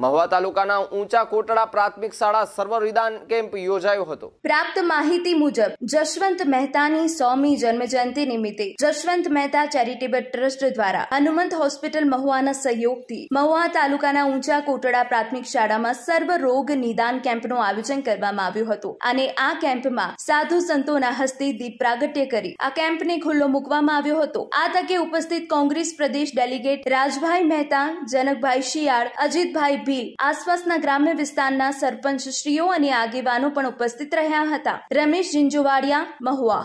મહવા તાલુકાના ઊંચા કોટડા પ્રાથમિક શાળા સર્વવિધાન કેમ્પ યોજાયો હતો પ્રાપ્ત માહિતી મુજબ જશવંત મહેતાની સોમી જન્મજયંતિ નિમિત્તે જશવંત મહેતા ચેરિટેબલ ટ્રસ્ટ દ્વારા હનુમંત હોસ્પિટલ મહુવાના સહયોગથી મહુવા તાલુકાના ઊંચા કોટડા પ્રાથમિક શાળામાં સર્વ રોગ નિદાન કેમ્પનું આયોજન કરવામાં આવ્યું હતું અને આ કેમ્પમાં સાધુ સંતોના હસ્તે દીપ પ્રાગટ્ય કરી આ કેમ્પને ખુલ્લો મૂકવામાં આવ્યો હતો આ તકે ઉપસ્થિત કોંગ્રેસ પ્રદેશ ડેલિગેટ રાજભાઈ મહેતા જનકભાઈ શિયાળ અજીતભાઈ ગોપાલભાઈ ભીલ આસપાસના ગ્રામ્ય વિસ્તારના સરપંચ શ્રીઓ અને આગેવાનો પણ ઉપસ્થિત રહ્યા હતા રમેશ જિંજુવાડિયા મહુવા